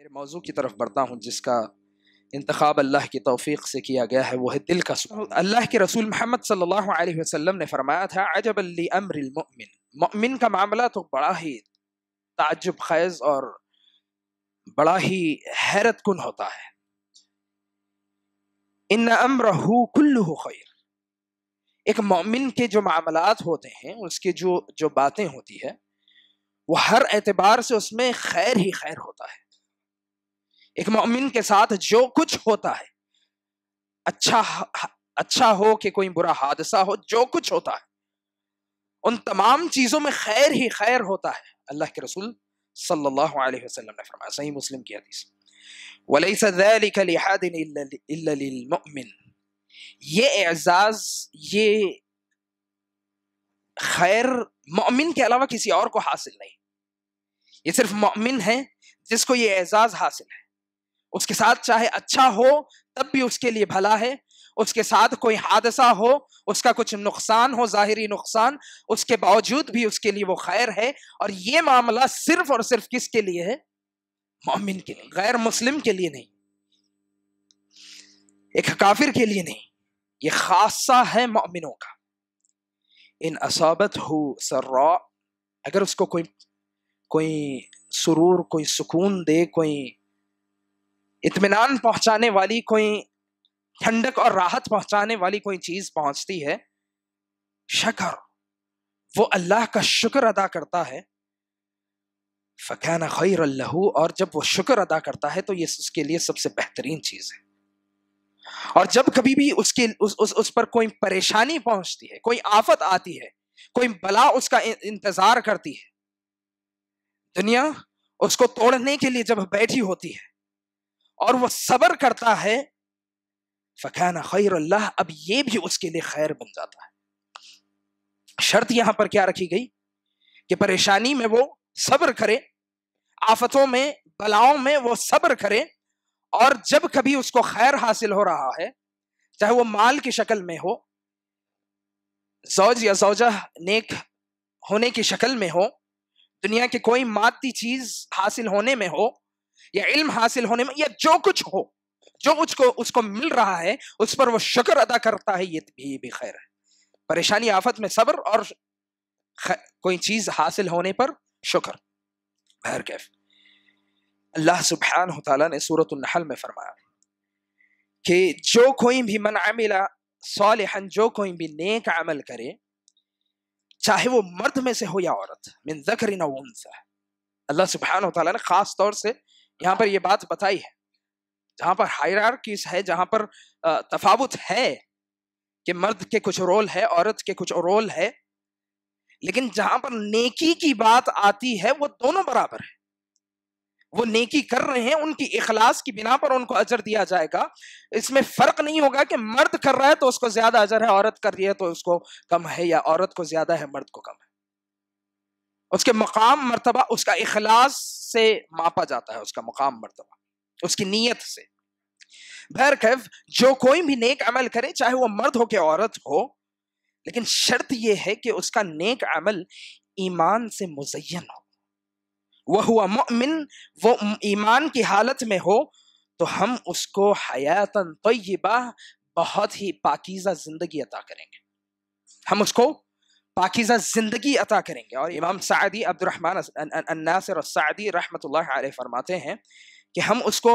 मेरे मौजू की तरफ हम्म। बढ़ता हूँ जिसका इंतखब अल्लाह की तोफ़ी से किया गया है वह है दिल का अल्लाह के रसूल महमद सल्ला वसम ने फरमाया था अजब अली अमरमिन ममिन का मामला तो बड़ा ही ताजुब खैज़ और बड़ा ही हैरत कन होता है इन अमरहू कुल्लू खैर एक मोमिन के जो मामला होते हैं उसके जो जो बातें होती है वो हर एतबार से उसमें खैर ही खैर होता है एक मोमिन के साथ जो कुछ होता है अच्छा अच्छा हो कि कोई बुरा हादसा हो जो कुछ होता है उन तमाम चीजों में खैर ही खैर होता है अल्लाह के रसूल सल्लल्लाहु अलैहि वसल्लम ने फरमाया सही मुस्लिम की हदीस वलैस ذلك لحد الا للمؤمن ये एजाज ये खैर मोमिन के अलावा किसी और को हासिल नहीं ये सिर्फ मोमिन है जिसको ये एजाज हासिल है उसके साथ चाहे अच्छा हो तब भी उसके लिए भला है उसके साथ कोई हादसा हो उसका कुछ नुकसान हो ज़ाहरी नुकसान उसके बावजूद भी उसके लिए वो खैर है और ये मामला सिर्फ और सिर्फ किसके लिए है मोमिन के लिए गैर मुस्लिम के लिए नहीं एक काफिर के लिए नहीं ये खासा है मोमिनों का इन असाबत हो सर्रा अगर उसको कोई कोई सुरूर कोई सुकून दे कोई इत्मीनान पहुंचाने वाली कोई ठंडक और राहत पहुंचाने वाली कोई चीज पहुंचती है शकर वो अल्लाह का शुक्र अदा करता है फ़कान खैर लहू और जब वो शुक्र अदा करता है तो ये उसके लिए सबसे बेहतरीन चीज़ है और जब कभी भी उसके उस, उस, उस पर कोई परेशानी पहुंचती है कोई आफत आती है कोई बला उसका इंतजार करती है दुनिया उसको तोड़ने के लिए जब बैठी होती है और वह सबर करता है फ़काना खैर अल्लाह अब ये भी उसके लिए खैर बन जाता है शर्त यहां पर क्या रखी गई कि परेशानी में वो सब्र करे आफतों में बलाओं में वो सब्र करे और जब कभी उसको खैर हासिल हो रहा है चाहे वो माल की शक्ल में हो जौज या जौजा नेक होने की शक्ल में हो दुनिया की कोई मादी चीज हासिल होने में हो या इल्म हासिल होने में या जो कुछ हो जो उसको उसको मिल रहा है उस पर वो शुक्र अदा करता है ये भी खैर है परेशानी आफत में सब्र और कोई चीज हासिल होने पर शुक्र बहर कैफ अल्लाह सुबहान ने सूरत नहल में फरमाया कि जो कोई भी मन अमिला सालहन जो कोई भी नेक अमल करे चाहे वो मर्द में से हो या औरत मिन जकर अल्लाह सुबहान तला ने ख़ास तौर से यहाँ पर ये बात बताई है जहां पर हायरार्कीज है जहां पर तफावत है कि मर्द के कुछ रोल है औरत के कुछ रोल है लेकिन जहां पर नेकी की बात आती है वो दोनों बराबर है वो नेकी कर रहे हैं उनकी इखलास की बिना पर उनको अजर दिया जाएगा इसमें फर्क नहीं होगा कि मर्द कर रहा है तो उसको ज्यादा अजर है औरत कर रही है तो उसको कम है या औरत को ज्यादा है मर्द को कम है उसके मकाम मरतबा उसका अखलास से मापा जाता है उसका मकाम मरतबा उसकी नीयत से भैर खैफ जो कोई भी नेक अमल करे चाहे वो मर्द हो के औरत हो लेकिन शर्त यह है कि उसका नेक अमल ईमान से मुजयन हो वह हुआ मोमिन वो ईमान की हालत में हो तो हम उसको हयातन तयबा बहुत ही पाकिज़ा ज़िंदगी अदा करेंगे हम उसको पाकिजा ज़िंदगी अता करेंगे और इमाम सादी अब्दुलरहमान अन्नासर सादी रहमतुल्लाह फरमाते हैं कि हम उसको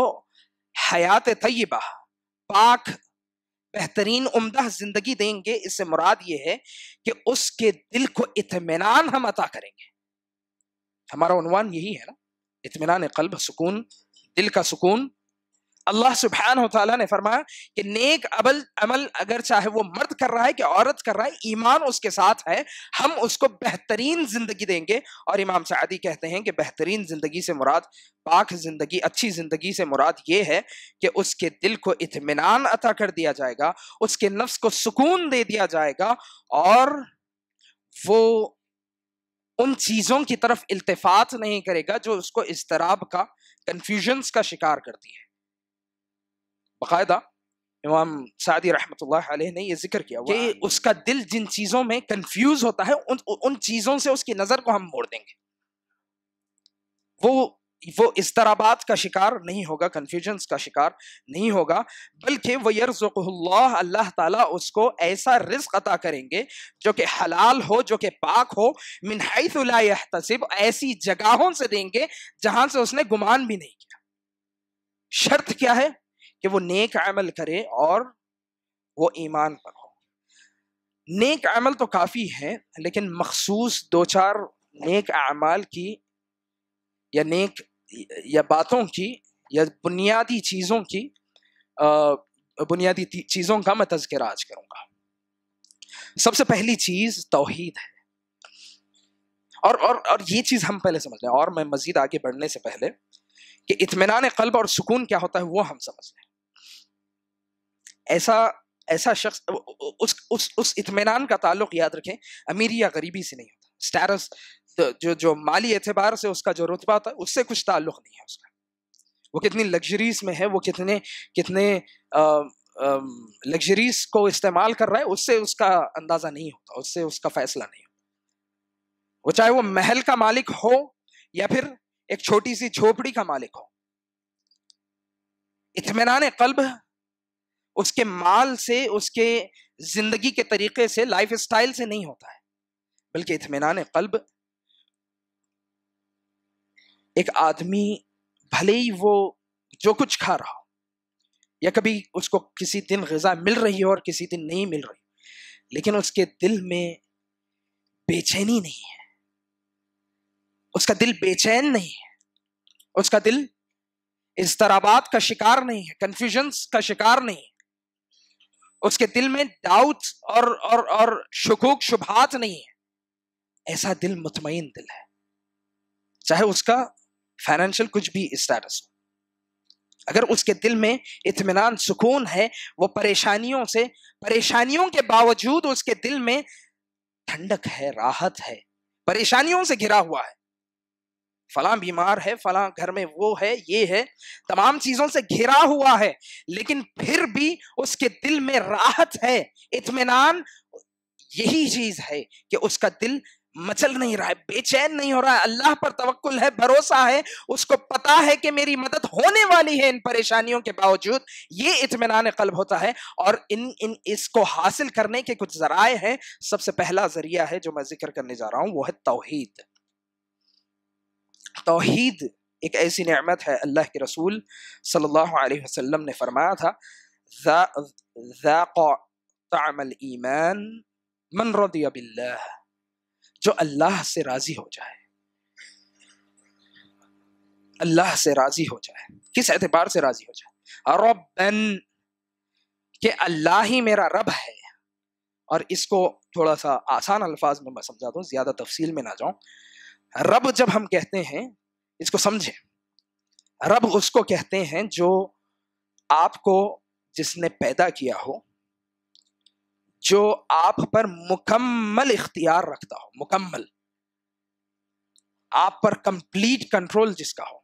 हयात तयबा पाक बेहतरीन उम्दा ज़िंदगी देंगे इससे मुराद ये है कि उसके दिल को इतमान हम अता करेंगे हमारा यही है ना इतमान कल्ब सुकून दिल का सुकून अल्लाह सुबहान तला ने फरमाया कि नेक अबल अमल अगर चाहे वो मर्द कर रहा है कि औरत कर रहा है ईमान उसके साथ है हम उसको बेहतरीन ज़िंदगी देंगे और इमाम सादी कहते हैं कि बेहतरीन ज़िंदगी से मुराद पाक ज़िंदगी अच्छी ज़िंदगी से मुराद ये है कि उसके दिल को इतमान अता कर दिया जाएगा उसके नफ्स को सुकून दे दिया जाएगा और वो उन चीज़ों की तरफ इल्तफात नहीं करेगा जो उसको इसतराब का कन्फ्यूजन्स का शिकार करती है बाकायदा इमाम सादी रहमत ने ये जिक्र किया कि उसका दिल जिन चीज़ों में कन्फ्यूज होता है उन उन चीज़ों से उसकी नज़र को हम मोड़ देंगे वो वो तराबात का शिकार नहीं होगा कन्फ्यूजन का शिकार नहीं होगा बल्कि वह यरजुल्लाह अल्लाह ताला उसको ऐसा रिस्क अता करेंगे जो कि हलाल हो जो कि पाक हो मिनहतसिब ऐसी जगहों से देंगे जहां से उसने गुमान भी नहीं किया शर्त क्या है कि वो नेक अमल करे और वो ईमान पर हो नेक अमल तो काफ़ी है लेकिन मखसूस दो चार नेक अमाल की या नेक या बातों की या बुनियादी चीज़ों की बुनियादी चीज़ों का मैं तस्करा आज करूँगा सबसे पहली चीज़ तोहहीद है और और और ये चीज़ हम पहले समझ लें और मैं मज़ीद आगे बढ़ने से पहले कि इतमान कल्ब और सुकून क्या होता है वो हम समझ लें ऐसा ऐसा शख्स उस उस उस इतमान का ताल्लुक याद रखें अमीरी या गरीबी से नहीं होता स्टेटस जो जो माली एतबार से उसका जो रुतबा था उससे कुछ ताल्लुक नहीं है उसका वो कितनी लग्जरीज में है वो कितने कितने लग्जरीज को इस्तेमाल कर रहा है उससे उसका अंदाज़ा नहीं होता उससे उसका फैसला नहीं होता वो चाहे वो महल का मालिक हो या फिर एक छोटी सी झोपड़ी का मालिक हो इतमान कल्ब उसके माल से उसके जिंदगी के तरीके से लाइफ स्टाइल से नहीं होता है बल्कि इतमान कल्ब एक आदमी भले ही वो जो कुछ खा रहा हो या कभी उसको किसी दिन गज़ा मिल रही हो और किसी दिन नहीं मिल रही लेकिन उसके दिल में बेचैनी नहीं है उसका दिल बेचैन नहीं है उसका दिल इस का शिकार नहीं है कन्फ्यूजन्स का शिकार नहीं है उसके दिल में डाउट्स और और और शकूक शुभात नहीं है ऐसा दिल मुतमिन दिल है चाहे उसका फाइनेंशियल कुछ भी स्टेटस हो अगर उसके दिल में इतमान सुकून है वो परेशानियों से परेशानियों के बावजूद उसके दिल में ठंडक है राहत है परेशानियों से घिरा हुआ है फला बीमार है फला घर में वो है ये है तमाम चीजों से घिरा हुआ है लेकिन फिर भी उसके दिल में राहत है इतमान यही चीज है कि उसका दिल मचल नहीं रहा है बेचैन नहीं हो रहा है अल्लाह पर तवक्ल है भरोसा है उसको पता है कि मेरी मदद होने वाली है इन परेशानियों के बावजूद ये इतमान कल्ब होता है और इन इन इसको हासिल करने के कुछ जराए हैं सबसे पहला जरिया है जो मैं जिक्र करने जा रहा हूँ वो है तोहहीद तोहद एक ऐसी नमत है अल्लाह के रसूल सल्लल्लाहु अलैहि वसल्लम ने फरमाया था तामल ईमान मन बिल्लाह जो अल्लाह से राज़ी हो जाए अल्लाह से राज़ी हो जाए किस एतबार से राज़ी हो जाए रबन के अल्लाह ही मेरा रब है और इसको थोड़ा सा आसान अल्फाज में मैं समझा दूँ ज़्यादा तफसील में ना जाऊँ रब जब हम कहते हैं इसको समझे रब उसको कहते हैं जो आपको जिसने पैदा किया हो जो आप पर मुकम्मल इख्तियार रखता हो मुकम्मल आप पर कंप्लीट कंट्रोल जिसका हो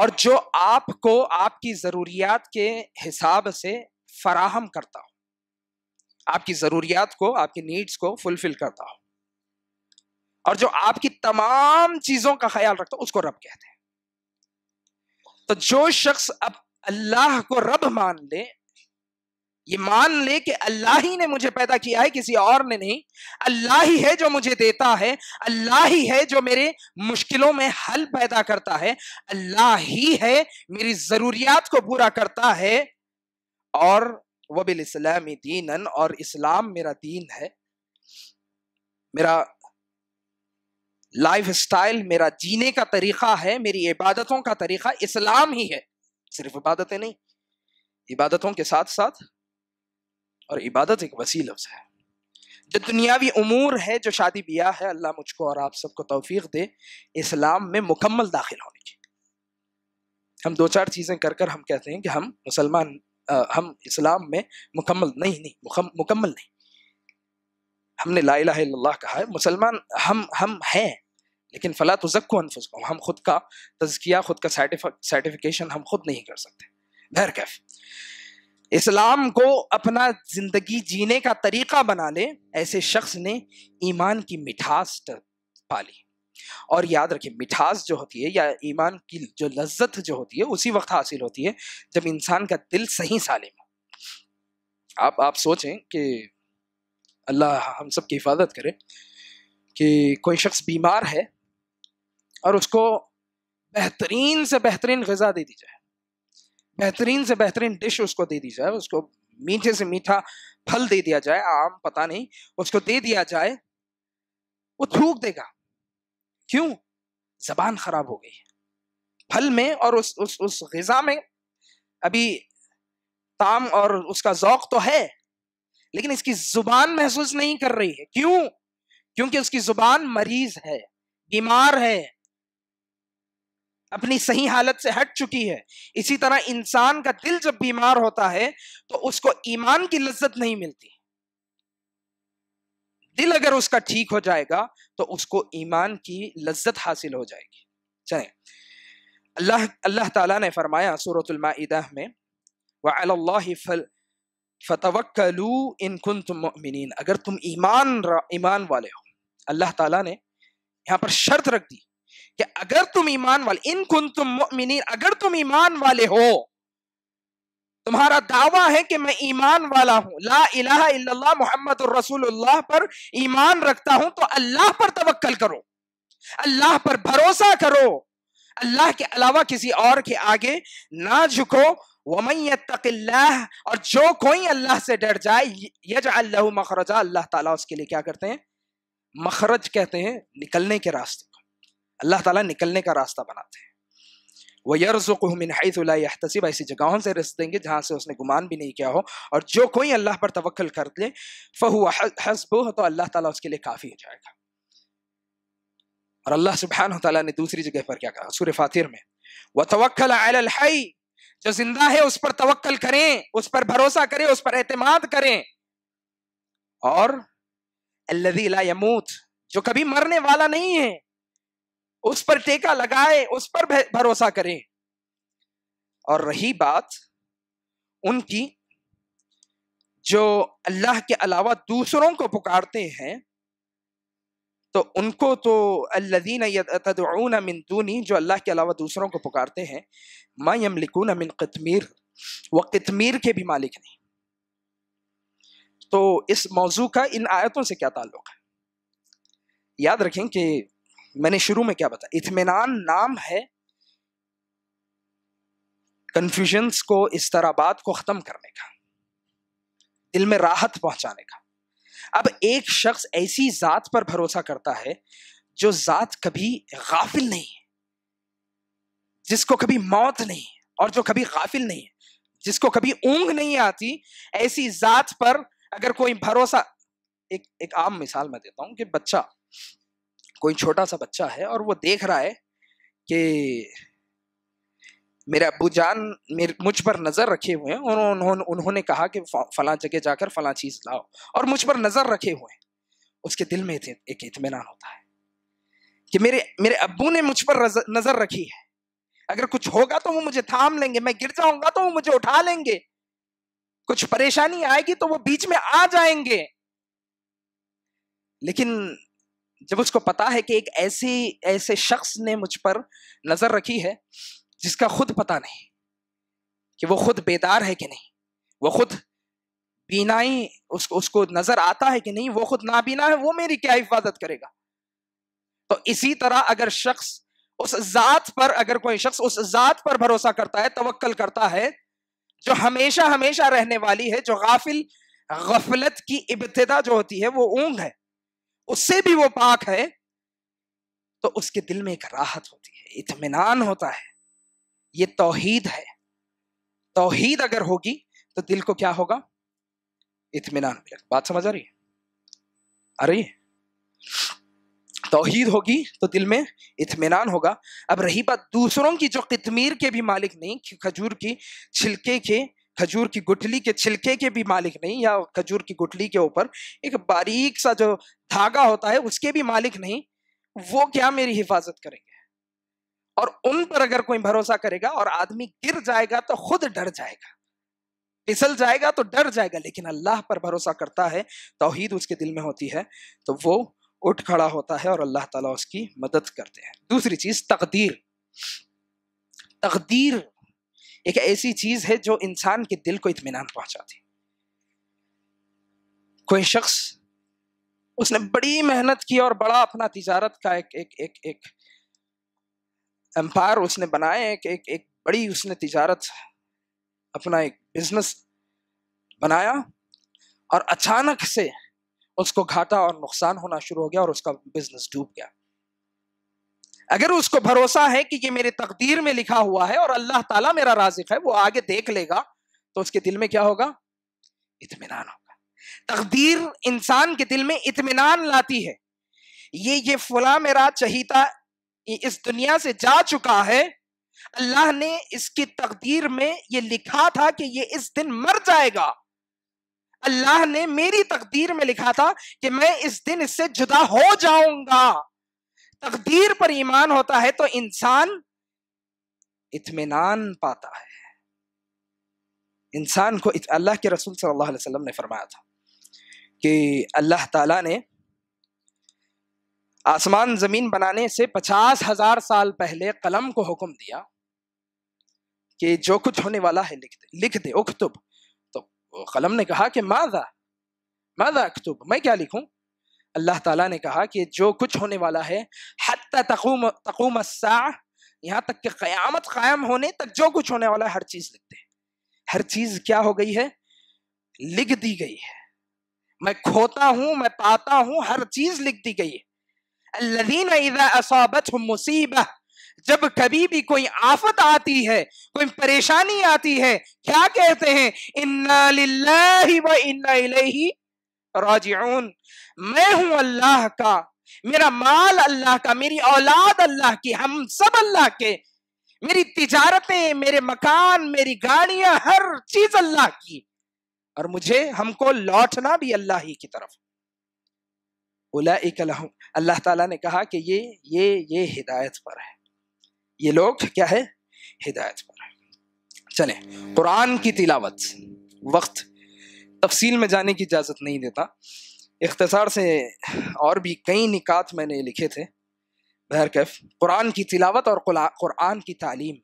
और जो आपको आपकी ज़रूरियात के हिसाब से फराहम करता हो आपकी ज़रूरियात को आपकी नीड्स को फुलफिल करता हो और जो आपकी तमाम चीजों का ख्याल रखता है उसको रब कहते हैं तो जो शख्स अब अल्लाह को रब मान ले ये मान ले कि अल्लाह ही ने मुझे पैदा किया है किसी और ने नहीं अल्लाह ही है जो मुझे देता है अल्लाह ही है जो मेरे मुश्किलों में हल पैदा करता है अल्लाह ही है मेरी ज़रूरियात को पूरा करता है और वबिल इस्लामी दीनन और इस्लाम मेरा दीन है मेरा लाइफ स्टाइल मेरा जीने का तरीका है मेरी इबादतों का तरीका इस्लाम ही है सिर्फ इबादतें नहीं इबादतों के साथ साथ और इबादत एक वसी लफ्ज़ है जो दुनियावी अमूर है जो शादी ब्याह है अल्लाह मुझको और आप सबको तोफीक दे इस्लाम में मुकम्मल दाखिल होने की हम दो चार चीज़ें कर कर हम कहते हैं कि हम मुसलमान हम इस्लाम में मुकम्मल नहीं नहीं मुकम्मल नहीं हमने ला कहा है मुसलमान हम हम हैं लेकिन फ़ला तो जक्को को हम खुद का तजकिया खुद का सर्टिफिकेशन हम खुद नहीं कर सकते बहर कैफ इस्लाम को अपना ज़िंदगी जीने का तरीक़ा बना ले ऐसे शख्स ने ईमान की मिठास पाली और याद रखिए मिठास जो होती है या ईमान की जो लज्जत जो होती है उसी वक्त हासिल होती है जब इंसान का दिल सही सालिम हो आप आप सोचें कि अल्लाह हम सब की हिफाजत करे कि कोई शख्स बीमार है और उसको बेहतरीन से बेहतरीन गज़ा दे दी जाए बेहतरीन से बेहतरीन डिश उसको दे दी जाए उसको मीठे से मीठा फल दे दिया जाए आम पता नहीं उसको दे दिया जाए वो थूक देगा क्यों जबान खराब हो गई फल में और उस उस उस गज़ा में अभी ताम और उसका जौक तो है लेकिन इसकी जुबान महसूस नहीं कर रही है क्यों क्योंकि उसकी जुबान मरीज है बीमार है अपनी सही हालत से हट चुकी है इसी तरह इंसान का दिल जब बीमार होता है तो उसको ईमान की लज्जत नहीं मिलती दिल अगर उसका ठीक हो जाएगा तो उसको ईमान की लज्जत हासिल हो जाएगी चले अल्लाह अल्लाह ताला ने फरमाया सूरतुल में वल्लाह इन कुन तुम अगर तुम ईमान ईमान वाले हो अल्लाह ताला ने यहाँ पर शर्त रख दी कि अगर तुम ईमान वाले इन कुन तुम अगर तुम ईमान वाले हो तुम्हारा दावा है कि मैं ईमान वाला हूं ला मोहम्मद रसूलुल्लाह पर ईमान रखता हूं तो अल्लाह पर तवक्कल करो अल्लाह पर भरोसा करो अल्लाह के अलावा किसी और के आगे ना झुको वमैतकल्लाह और जो कोई अल्लाह से डर जाए यज अल्लाह मखरजा अल्लाह ताला उसके लिए क्या करते हैं मखरज कहते हैं निकलने के रास्ते अल्लाह ताला निकलने का रास्ता बनाते हैं वह यरजुमिन ऐसी जगहों से रिस्क देंगे जहाँ से उसने गुमान भी नहीं किया हो और जो कोई अल्लाह पर तवक्ल कर ले फ़हु हो तो अल्लाह ताला उसके लिए काफ़ी हो जाएगा और अल्लाह सुबहान तला ने दूसरी जगह पर क्या कहा सूर फातिर में वह तवक्ल अलहई जो जिंदा है उस पर तवक्ल करें उस पर भरोसा करें उस पर एतमाद करें और अल्लाह यमूत जो कभी मरने वाला नहीं है उस पर टेका लगाए उस पर भरोसा करें और रही बात उनकी जो अल्लाह के अलावा दूसरों को पुकारते हैं तो उनको तो अल्लादीन जो अल्लाह के अलावा दूसरों को पुकारते हैं मा यमलिकून मिन कतमीर व कतमीर के भी मालिक नहीं तो इस मौजू का इन आयतों से क्या ताल्लुक़ है याद रखें कि मैंने शुरू में क्या बताया इतमान नाम है कंफ्यूजन को इस तरह बात को ख़त्म करने का दिल में राहत पहुंचाने का अब एक शख्स ऐसी ज़ात पर भरोसा करता है जो ज़ात कभी गाफिल नहीं है जिसको कभी मौत नहीं है और जो कभी गाफिल नहीं है जिसको कभी ऊंग नहीं आती ऐसी ज़ात पर अगर कोई भरोसा एक एक आम मिसाल मैं देता हूं कि बच्चा कोई छोटा सा बच्चा है और वो देख रहा है कि मेरे अबू जान मेरे मुझ पर नज़र रखे हुए हैं और उन्होंने उन्होंने कहा कि फ़लाँ जगह जाकर फ़लाँ चीज़ लाओ और मुझ पर नज़र रखे हुए हैं उसके दिल में एक इतमान होता है कि मेरे मेरे अबू ने मुझ पर नज़र रखी है अगर कुछ होगा तो वो मुझे थाम लेंगे मैं गिर जाऊंगा तो वो मुझे उठा लेंगे कुछ परेशानी आएगी तो वो बीच में आ जाएंगे लेकिन जब उसको पता है कि एक ऐसी ऐसे शख्स ने मुझ पर नज़र रखी है जिसका खुद पता नहीं कि वो खुद बेदार है कि नहीं वो खुद बीनाई उस, उसको नज़र आता है कि नहीं वो खुद नाबीना है वो मेरी क्या हिफाजत करेगा तो इसी तरह अगर शख्स उस ज़ात पर अगर कोई शख्स उस ज़ात पर भरोसा करता है तवक्ल करता है जो हमेशा हमेशा रहने वाली है जो गाफिल गफलत की इब्तदा जो होती है वो ऊँग है उससे भी वो पाक है तो उसके दिल में एक राहत होती है इतमान होता है ये तोहीद है तोहीद अगर होगी तो दिल को क्या होगा इतमान मिलेगा बात समझ आ रही है आ रही है तोहीद होगी तो दिल में इतमान होगा अब रही बात दूसरों की जो कितमीर के भी मालिक नहीं खजूर की छिलके के खजूर की गुठली के छिलके के भी मालिक नहीं या खजूर की गुठली के ऊपर एक बारीक सा जो धागा होता है उसके भी मालिक नहीं वो क्या मेरी हिफाजत करेंगे और उन पर अगर कोई भरोसा करेगा और आदमी गिर जाएगा तो खुद डर जाएगा फिसल जाएगा तो डर जाएगा लेकिन अल्लाह पर भरोसा करता है तोहीद उसके दिल में होती है तो वो उठ खड़ा होता है और अल्लाह ताला उसकी मदद करते हैं दूसरी चीज तकदीर तकदीर एक ऐसी चीज है जो इंसान के दिल को इतमान पहुंचाती कोई शख्स उसने बड़ी मेहनत की और बड़ा अपना तिजारत का एक एक एक एक एम्पायर उसने बनाया एक एक एक बड़ी उसने तिजारत अपना एक बिजनेस बनाया और अचानक से उसको घाटा और नुकसान होना शुरू हो गया और उसका बिजनेस डूब गया अगर उसको भरोसा है कि ये मेरे तकदीर में लिखा हुआ है और अल्लाह ताला मेरा राजिक है वो आगे देख लेगा तो उसके दिल में क्या होगा इतमान होगा तकदीर इंसान के दिल में इतमान लाती है ये ये फुला मेरा चहिता इस दुनिया से जा चुका है अल्लाह ने इसकी तकदीर में ये लिखा था कि ये इस दिन मर जाएगा अल्लाह ने मेरी तकदीर में लिखा था कि मैं इस दिन इससे जुदा हो जाऊंगा तकदीर पर ईमान होता है तो इंसान इतमान पाता है इंसान को अल्लाह के रसूल सल्लल्लाहु अलैहि वसल्लम ने फरमाया था कि अल्लाह ताला ने आसमान ज़मीन बनाने से पचास हज़ार साल पहले कलम को हुक्म दिया कि जो कुछ होने वाला है लिख दे लिख दे उखतुब तो कलम ने कहा कि मादा मादा अखतुब मैं क्या लिखूं अल्लाह ताला ने कहा कि जो कुछ होने वाला है तकुम यहाँ तक कि क़यामत कायम होने तक जो कुछ होने वाला है हर चीज़ लिखते हैं हर चीज़ क्या हो गई है लिख दी गई है मैं खोता हूँ मैं पाता हूँ हर चीज़ लिख दी गई है अल्लदीन असाबत मुसीबत जब कभी भी कोई आफत आती है कोई परेशानी आती है क्या कहते हैं इन्ना लिल्लाहि व इन्ना इलैहि राजिऊन मैं हूं अल्लाह का मेरा माल अल्लाह का मेरी औलाद अल्लाह की हम सब अल्लाह के मेरी तिजारतें मेरे मकान मेरी गाड़ियां हर चीज अल्लाह की और मुझे हमको लौटना भी अल्लाह ही की तरफ अल्लाह ताला ने कहा कि ये ये ये हिदायत पर है ये लोग क्या है हिदायत पर है चले कुरान की तिलावत वक्त तफसील में जाने की इजाज़त नहीं देता इख्तसार से और भी कई निकात मैंने लिखे थे बहरकैफ कुरान की तिलावत और कुरान की तालीम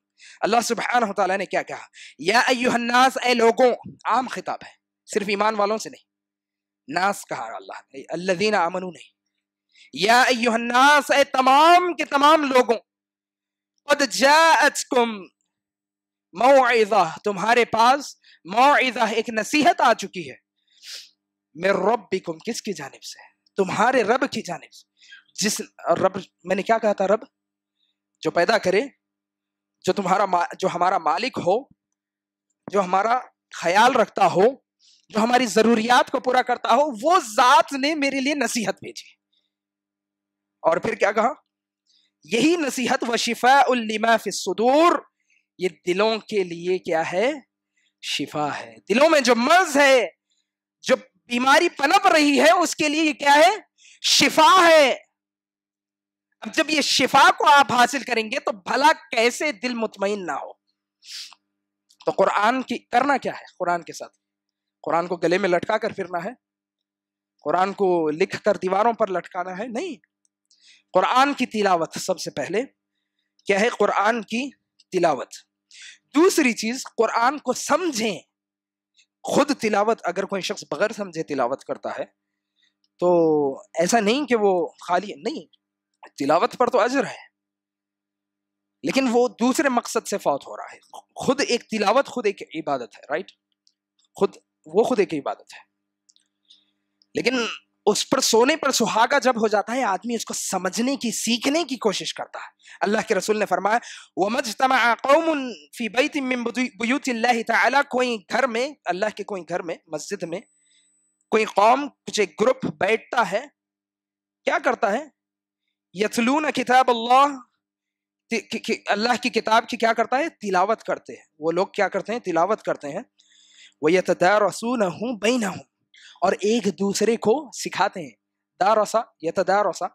अल्लाह सुबहान तला ने क्या कहा या अयुहन्नास ए लोगों आम खिताब है सिर्फ ईमान वालों से नहीं नास कहा अल्लाह ने अल्लादीन अमनु नहीं या अयुहन्नास ए तमाम के तमाम लोगों तुम्हारे पास मौइज़ा एक नसीहत आ चुकी है रब भी कुम किसकी जानब से तुम्हारे रब की जानब से जिस रब मैंने क्या कहा था रब जो पैदा करे जो तुम्हारा जो हमारा मालिक हो जो हमारा ख्याल रखता हो जो हमारी जरूरियात को पूरा करता हो वो जात ने मेरे लिए नसीहत भेजी और फिर क्या कहा यही नसीहत व शिफा उल्लिमा फिसूर ये दिलों के लिए क्या है शिफा है दिलों में जो मर्ज है जो बीमारी पनप रही है उसके लिए ये क्या है शिफा है अब जब ये शिफा को आप हासिल करेंगे तो भला कैसे दिल मुतमिन ना हो तो कुरान की करना क्या है कुरान के साथ कुरान को गले में लटका कर फिरना है कुरान को लिख कर दीवारों पर लटकाना है नहीं कुरान की तिलावत सबसे पहले क्या है कुरान की तिलावत दूसरी चीज कुरान को समझें खुद तिलावत अगर कोई शख्स बगैर समझे तिलावत करता है तो ऐसा नहीं कि वो खाली नहीं तिलावत पर तो अजर है लेकिन वो दूसरे मकसद से फौत हो रहा है खुद एक तिलावत खुद एक इबादत है राइट खुद वो खुद एक इबादत है लेकिन उस पर सोने पर सुहागा जब हो जाता है आदमी उसको समझने की सीखने की कोशिश करता है अल्लाह के रसूल ने फरमाया कोई घर में अल्लाह के कोई घर में मस्जिद में कोई कौम कुछ एक ग्रुप बैठता है क्या करता है यथलून किताब अल्लाह अल्लाह की किताब की क्या करता है तिलावत करते हैं वो लोग क्या करते हैं तिलावत करते हैं वो यथ यतदारसून हूँ बई हूँ और एक दूसरे को सिखाते हैं दारसा या तदारसा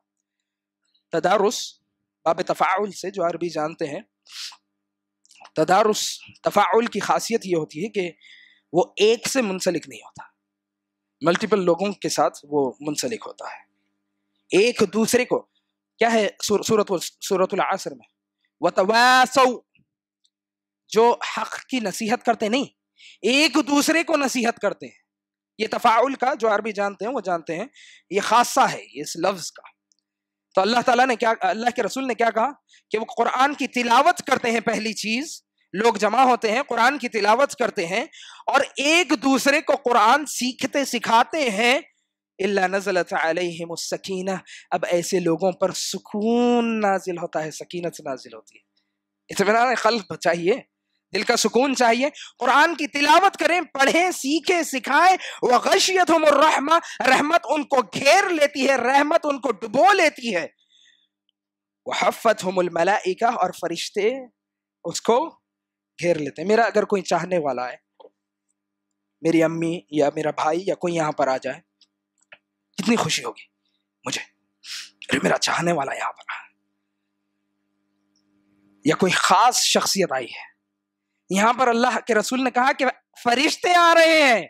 तदारुस बाब तफ़ाउल से जो अरबी जानते हैं तदारुस तफ़ाउल की खासियत ये होती है कि वो एक से मुंसलिक नहीं होता मल्टीपल लोगों के साथ वो मुंसलिक होता है एक दूसरे को क्या है सूरत सूरत आसर में वतवासौ जो हक की नसीहत करते नहीं एक दूसरे को नसीहत करते हैं ये तफ़ाउल का जो अरबी जानते हैं वो जानते हैं ये खासा है इस लफ्ज़ का तो अल्लाह ताला ने क्या अल्लाह के रसूल ने क्या कहा कि वो कुरान की तिलावत करते हैं पहली चीज़ लोग जमा होते हैं कुरान की तिलावत करते हैं और एक दूसरे को कुरान सीखते सिखाते हैं इल्ला नजलत अलैहिमुस्सकीना अब ऐसे लोगों पर सुकून नाजिल होता है सकीनत नाजिल होती है इतमान खल्फ चाहिए दिल का सुकून चाहिए कुरान की तिलावत करें पढ़ें सीखें सिखाएं वह गशियत हम रहमा रहमत उनको घेर लेती है रहमत उनको डुबो लेती है वह हफ़त हमलमलाइका और फरिश्ते उसको घेर लेते हैं मेरा अगर कोई चाहने वाला है मेरी अम्मी या मेरा भाई या कोई यहाँ पर आ जाए कितनी खुशी होगी मुझे अरे मेरा चाहने वाला यहाँ पर या कोई ख़ास शख्सियत आई है यहां पर अल्लाह के रसूल ने कहा कि फरिश्ते आ रहे हैं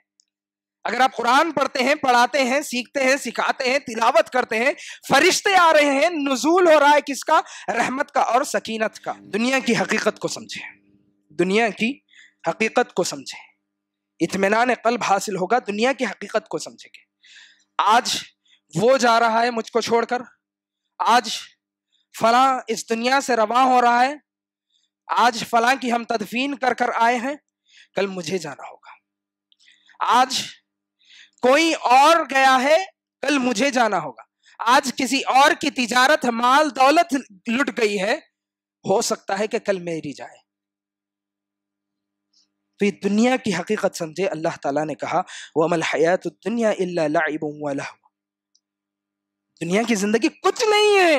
अगर आप कुरान पढ़ते हैं पढ़ाते हैं सीखते हैं सिखाते हैं तिलावत करते हैं फरिश्ते आ रहे हैं नजूल हो रहा है किसका रहमत का और सकीनत का दुनिया की हकीकत को समझे दुनिया की हकीकत को समझे इतमान कल्ब हासिल होगा दुनिया की हकीकत को समझेंगे आज वो जा रहा है मुझको छोड़कर आज फला इस दुनिया से रवा हो रहा है आज फलां की हम तदफीन कर कर आए हैं कल मुझे जाना होगा आज कोई और गया है कल मुझे जाना होगा आज किसी और की तिजारत माल दौलत लुट गई है हो सकता है कि कल मेरी जाए तो ये दुनिया की हकीकत समझे अल्लाह ताला ने कहा वो अमल हयात दुनिया दुनिया की जिंदगी कुछ नहीं है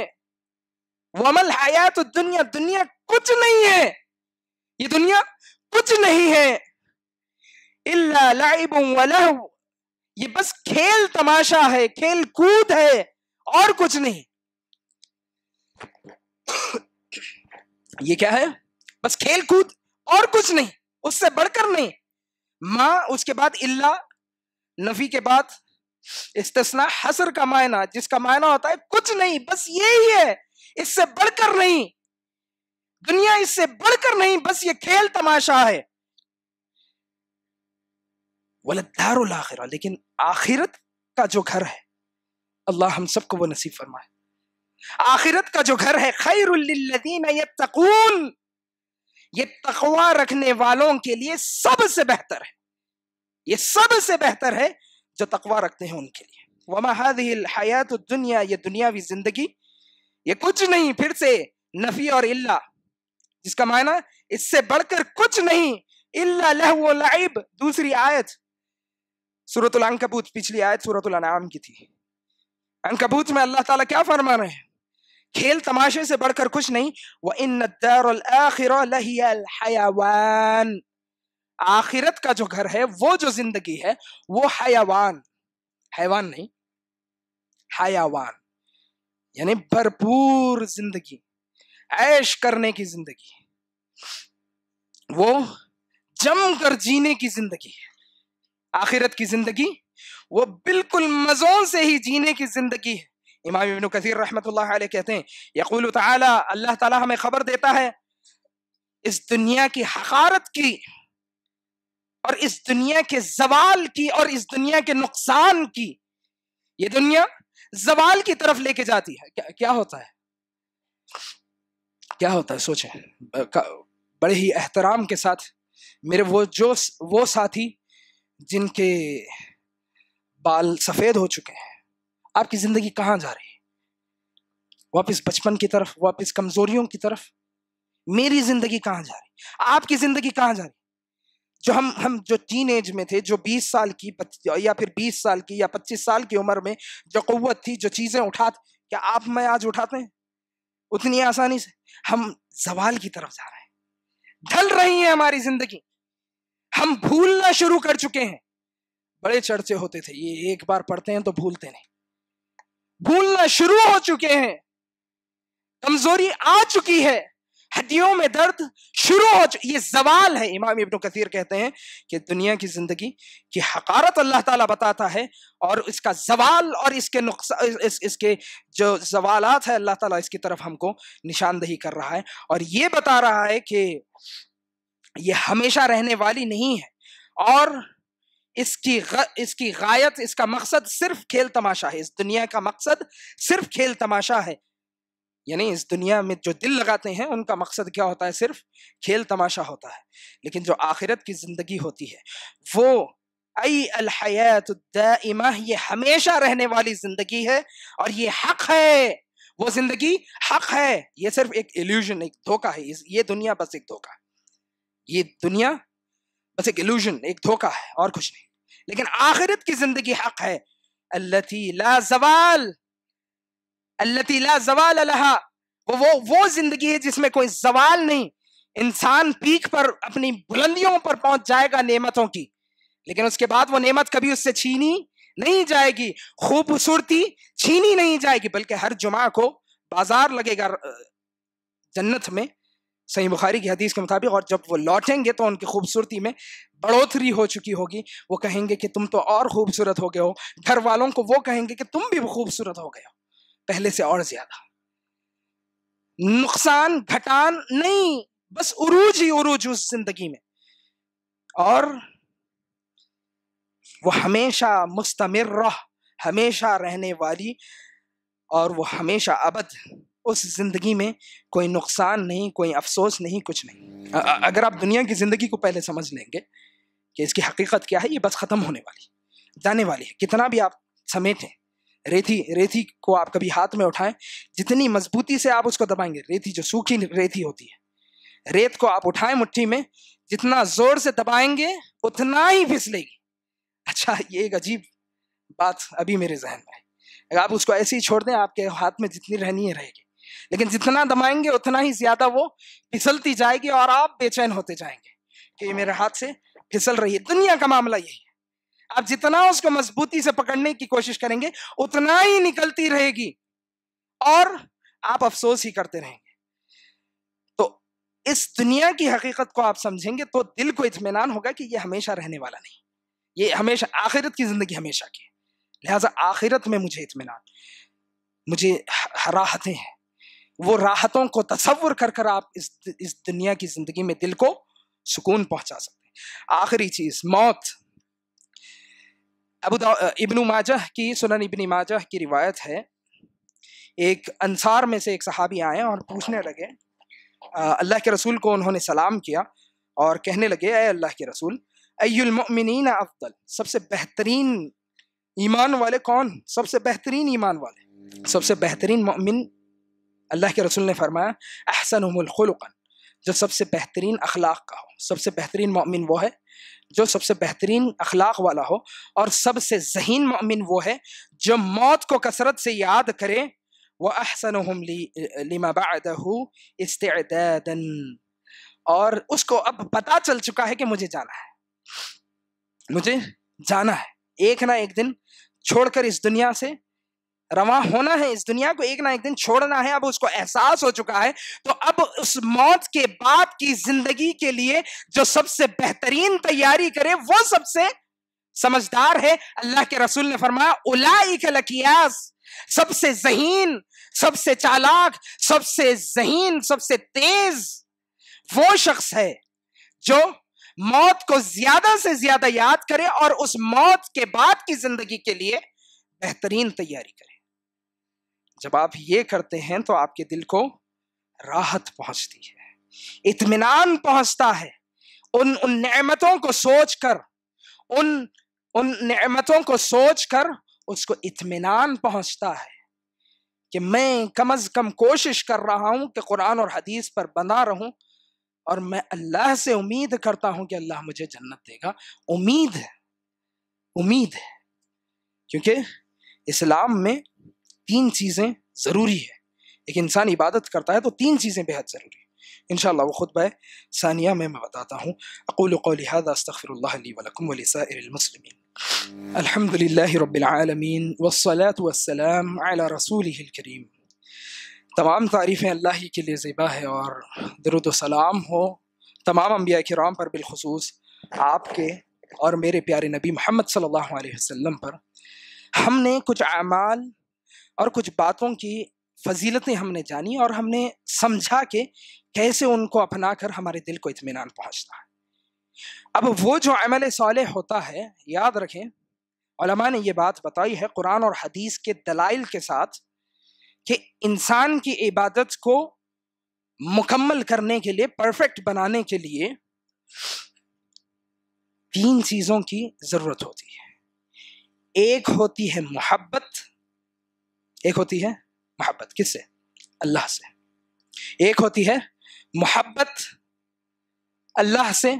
वमल हयात दुनिया दुनिया कुछ नहीं है ये दुनिया कुछ नहीं है इल्ला ये बस खेल तमाशा है खेल कूद है और कुछ नहीं ये क्या है बस खेल कूद और कुछ नहीं उससे बढ़कर नहीं मां उसके बाद इल्ला नफी के बाद इस्तना हसर का मायना जिसका मायना होता है कुछ नहीं बस यही है इससे बढ़कर नहीं दुनिया इससे बढ़कर नहीं बस ये खेल तमाशा है वलदारुल आखिरा लेकिन आखिरत का जो घर है अल्लाह हम सबको वो नसीब फरमाए आखिरत का जो घर है खैरुल्लदीन ये तकून ये तकवा रखने वालों के लिए सबसे बेहतर है ये सबसे बेहतर है जो तकवा रखते हैं उनके लिए वमा दुनिया ये दुनियावी जिंदगी ये कुछ नहीं फिर से नफी और इल्ला जिसका मायना इससे बढ़कर कुछ नहीं इल्ला लहव लाइब दूसरी आयत सूरत अंकबूत पिछली आयत सूरत अनाम की थी अंकबूत में अल्लाह ताला क्या फरमा रहे हैं खेल तमाशे से बढ़कर कुछ नहीं वह इन हयावान आखिरत का जो घर है वो जो जिंदगी है वो हयावान हैवान नहीं हयावान यानी भरपूर जिंदगी ऐश करने की जिंदगी वो वो जमकर जीने की जिंदगी है आखिरत की जिंदगी वो बिल्कुल मजों से ही जीने की जिंदगी है इमाम इबन कसीर रहमतुल्लाह अलैह कहते हैं यकूल ताला अल्लाह ताला हमें खबर देता है इस दुनिया की हकारत की और इस दुनिया के जवाल की और इस दुनिया के नुकसान की ये दुनिया जवाल की तरफ लेके जाती है क्या, क्या होता है क्या होता है सोचें बड़े ही एहतराम के साथ मेरे वो जो वो साथी जिनके बाल सफ़ेद हो चुके हैं आपकी ज़िंदगी कहाँ जा रही है वापस बचपन की तरफ वापस कमज़ोरियों की तरफ मेरी ज़िंदगी कहाँ जा रही आपकी ज़िंदगी कहाँ जा रही जो हम हम जो टीन एज में थे जो 20 साल की या फिर 20 साल की या 25 साल की उम्र में जो क़वत थी जो चीज़ें उठा क्या आप मैं आज उठाते हैं उतनी आसानी से हम सवाल की तरफ जा रहे हैं ढल रही है हमारी जिंदगी हम भूलना शुरू कर चुके हैं बड़े चर्चे होते थे ये एक बार पढ़ते हैं तो भूलते नहीं भूलना शुरू हो चुके हैं कमजोरी आ चुकी है हड्डियों में दर्द शुरू हो ये जवाल है इमाम इब्न कसीर कहते हैं कि दुनिया की ज़िंदगी की हकारत अल्लाह ताला बताता है और इसका जवाल और इसके नुकसा इस, इसके जो सवालत है अल्लाह ताला इसकी तरफ हमको निशानदही कर रहा है और ये बता रहा है कि ये हमेशा रहने वाली नहीं है और इसकी ग, इसकी गायत इसका मकसद सिर्फ खेल तमाशा है इस दुनिया का मकसद सिर्फ खेल तमाशा है यानी इस दुनिया में जो दिल लगाते हैं उनका मकसद क्या होता है सिर्फ खेल तमाशा होता है लेकिन जो आखिरत की ज़िंदगी होती है वो अई अलहयात ये हमेशा रहने वाली ज़िंदगी है और ये हक है वो ज़िंदगी हक है ये सिर्फ एक एल्यूजन एक धोखा है ये दुनिया बस एक धोखा है ये दुनिया बस एक एल्यूजन एक धोखा है और कुछ नहीं लेकिन आखिरत की ज़िंदगी हक है अल्लती ला जवाल अल्लतीला जवाल अलहा वो वो वो जिंदगी है जिसमें कोई जवाल नहीं इंसान पीक पर अपनी बुलंदियों पर पहुंच जाएगा नेमतों की लेकिन उसके बाद वो नेमत कभी उससे छीनी नहीं जाएगी खूबसूरती छीनी नहीं जाएगी बल्कि हर जुमा को बाजार लगेगा जन्नत में सही बुखारी की हदीस के मुताबिक और जब वो लौटेंगे तो उनकी खूबसूरती में बढ़ोतरी हो चुकी होगी वो कहेंगे कि तुम तो और खूबसूरत हो गए हो घर वालों को वो कहेंगे कि तुम भी खूबसूरत हो गए हो पहले से और ज्यादा नुकसान घटान नहीं बस उरूज ही उरूज उस जिंदगी में और वो हमेशा मुस्तमिर हमेशा रहने वाली और वो हमेशा अबद उस ज़िंदगी में कोई नुकसान नहीं कोई अफसोस नहीं कुछ नहीं अगर आप दुनिया की ज़िंदगी को पहले समझ लेंगे कि इसकी हकीकत क्या है ये बस ख़त्म होने वाली जाने वाली है कितना भी आप समेटें रेती रेती को आप कभी हाथ में उठाएं जितनी मजबूती से आप उसको दबाएंगे रेती जो सूखी रेती होती है रेत को आप उठाएं मुट्ठी में जितना जोर से दबाएंगे उतना ही फिसलेगी अच्छा ये एक अजीब बात अभी मेरे जहन में है अगर आप उसको ऐसे ही छोड़ दें आपके हाथ में जितनी रहनी है रहेगी लेकिन जितना दबाएंगे उतना ही ज्यादा वो फिसलती जाएगी और आप बेचैन होते जाएंगे कि मेरे हाथ से फिसल रही है दुनिया का मामला यही आप जितना उसको मजबूती से पकड़ने की कोशिश करेंगे उतना ही निकलती रहेगी और आप अफसोस ही करते रहेंगे तो इस दुनिया की हकीकत को आप समझेंगे तो दिल को इतमान होगा कि ये हमेशा रहने वाला नहीं ये हमेशा आखिरत की जिंदगी हमेशा की लिहाजा आखिरत में मुझे इतमान मुझे राहतें हैं वो राहतों को तस्वुर कर कर आप इस इस दुनिया की जिंदगी में दिल को सुकून पहुंचा सकते हैं आखिरी चीज मौत अबू इब्न माजह की सुनन इब्न माजह की रिवायत है एक अनसार में से एक सहाबी आए और पूछने लगे अल्लाह के रसूल को उन्होंने सलाम किया और कहने लगे अय अल्लाह के रसूल अयमिन अफदल सबसे बेहतरीन ईमान वाले कौन सबसे बेहतरीन ईमान वाले सबसे बेहतरीन मोमिन अल्लाह के रसूल ने फरमाया अहसन जो सबसे बेहतरीन अखलाक का हो सबसे बेहतरीन मोमिन वो है जो सबसे बेहतरीन अखलाक वाला हो और सबसे जहीन ममिन वो है जो मौत को कसरत से याद करे वह अहसन इस्तेदन और उसको अब पता चल चुका है कि मुझे जाना है मुझे जाना है एक ना एक दिन छोड़कर इस दुनिया से रवा होना है इस दुनिया को एक ना एक दिन छोड़ना है अब उसको एहसास हो चुका है तो अब उस मौत के बाद की जिंदगी के लिए जो सबसे बेहतरीन तैयारी करे वो सबसे समझदार है अल्लाह के रसूल ने फरमाया उलाई लकियास सबसे जहीन सबसे चालाक सबसे जहीन सबसे तेज वो शख्स है जो मौत को ज्यादा से ज्यादा याद करे और उस मौत के बाद की जिंदगी के लिए बेहतरीन तैयारी करें जब आप ये करते हैं तो आपके दिल को राहत पहुंचती है इतमान पहुंचता है उन उन नेमतों को सोच कर उन उन नेमतों को सोच कर उसको इतमान पहुंचता है कि मैं कम अज़ कम कोशिश कर रहा हूं कि कुरान और हदीस पर बना रहूं और मैं अल्लाह से उम्मीद करता हूं कि अल्लाह मुझे जन्नत देगा उम्मीद है उम्मीद है क्योंकि इस्लाम में तीन चीज़ें ज़रूरी है एक इंसान इबादत करता है तो तीन चीज़ें बेहद ज़रूरी है इन वो खुतब सानिया में मैं बताता हूँ अकूल कौलिहादा अस्तफ़रकम वसामसलिन अलहमदिल्ला रबालमीन वसलात वसलाम अला रसूल करीम तमाम तारीफ़ें अल्लाह के लिए ज़िबा है और दरुद हो तमाम अम्बिया के राम पर बिलखसूस आपके और मेरे प्यारे नबी मोहम्मद सल्लल्लाहु अलैहि पर हमने कुछ अमाल और कुछ बातों की फजीलतें हमने जानी और हमने समझा के कैसे उनको अपना कर हमारे दिल को इतमान पहुँचता है अब वो जो अमल साले होता है याद रखें रखेंमा ने ये बात बताई है कुरान और हदीस के दलाइल के साथ कि इंसान की इबादत को मुकम्मल करने के लिए परफेक्ट बनाने के लिए तीन चीज़ों की ज़रूरत होती है एक होती है मोहब्बत एक होती है मोहब्बत किससे अल्लाह से एक होती है मोहब्बत अल्लाह से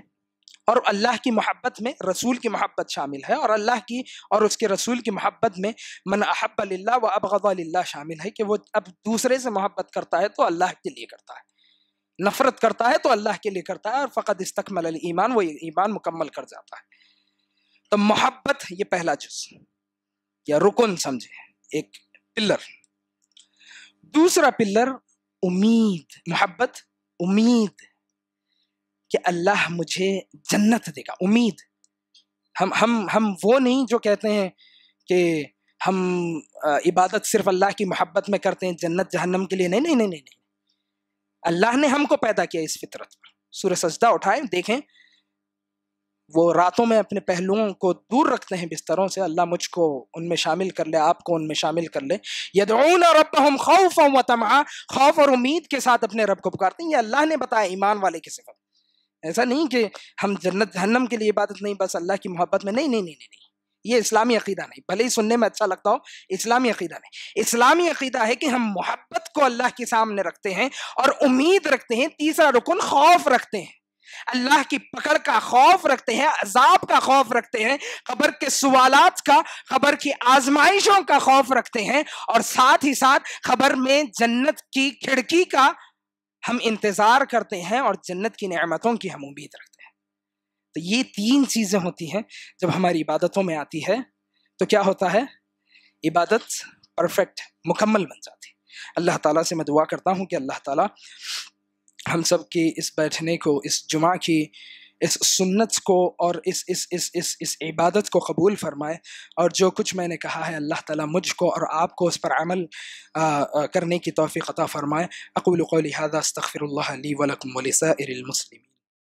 और अल्लाह की मोहब्बत में रसूल की मोहब्बत शामिल है और अल्लाह की और उसके रसूल की मोहब्बत में मन अहब ला व अबगदा शामिल है कि वो अब दूसरे से मोहब्बत करता है तो अल्लाह के लिए करता है नफ़रत करता है तो अल्लाह के लिए करता है और फ़कत इस्तकमल ईमान वो ईमान मुकम्मल कर जाता है तो मोहब्बत ये पहला जुज या रुकन समझे एक पिल्लर दूसरा पिल्लर उम्मीद मोहब्बत उम्मीद कि अल्लाह मुझे जन्नत देगा उम्मीद हम हम हम वो नहीं जो कहते हैं कि हम इबादत सिर्फ अल्लाह की मोहब्बत में करते हैं जन्नत जहन्नम के लिए नहीं नहीं नहीं नहीं अल्लाह ने हमको पैदा किया इस फितरत पर सूर्य सजदा उठाएं देखें वो रातों में अपने पहलुओं को दूर रखते हैं बिस्तरों से अल्लाह मुझको उनमें शामिल कर ले आपको उनमें शामिल कर ले यदून और अब हम खौफ और तमा खौफ और उम्मीद के साथ अपने रब को पुकारते हैं ये अल्लाह ने बताया ईमान वाले की सिफत ऐसा नहीं कि हम जन्नत जहन्नम के लिए इबादत नहीं बस अल्लाह की मोहब्बत में नहीं नहीं नहीं नहीं, नहीं। ये इस्लामी अकीदा नहीं भले ही सुनने में अच्छा लगता हो इस्लामी अकीदा नहीं इस्लामी अकीदा है कि हम मोहब्बत को अल्लाह के सामने रखते हैं और उम्मीद रखते हैं तीसरा रुकन खौफ रखते हैं अल्लाह की पकड़ का खौफ रखते हैं अजाब का खौफ रखते हैं खबर के सवालत का खबर की आजमाइशों का खौफ रखते हैं और साथ ही साथ खबर में जन्नत की खिड़की का हम इंतज़ार करते हैं और जन्नत की नमतों की हम उम्मीद रखते हैं तो ये तीन चीज़ें होती हैं जब हमारी इबादतों में आती है तो क्या होता है इबादत परफेक्ट मुकम्मल बन जाती है अल्लाह ताला से मैं दुआ करता हूँ कि अल्लाह ताला हम सब की इस बैठने को इस जुमा की इस सुन्नत को और इस इस इस इस इस इबादत को कबूल फरमाए और जो कुछ मैंने कहा है अल्लाह ताला मुझको और आपको उस पर अमल करने की तोफ़ी अता फ़रमाए अकूल को लिहाजा अस्तफ़िरल्ला वलकम वलिसमसलिम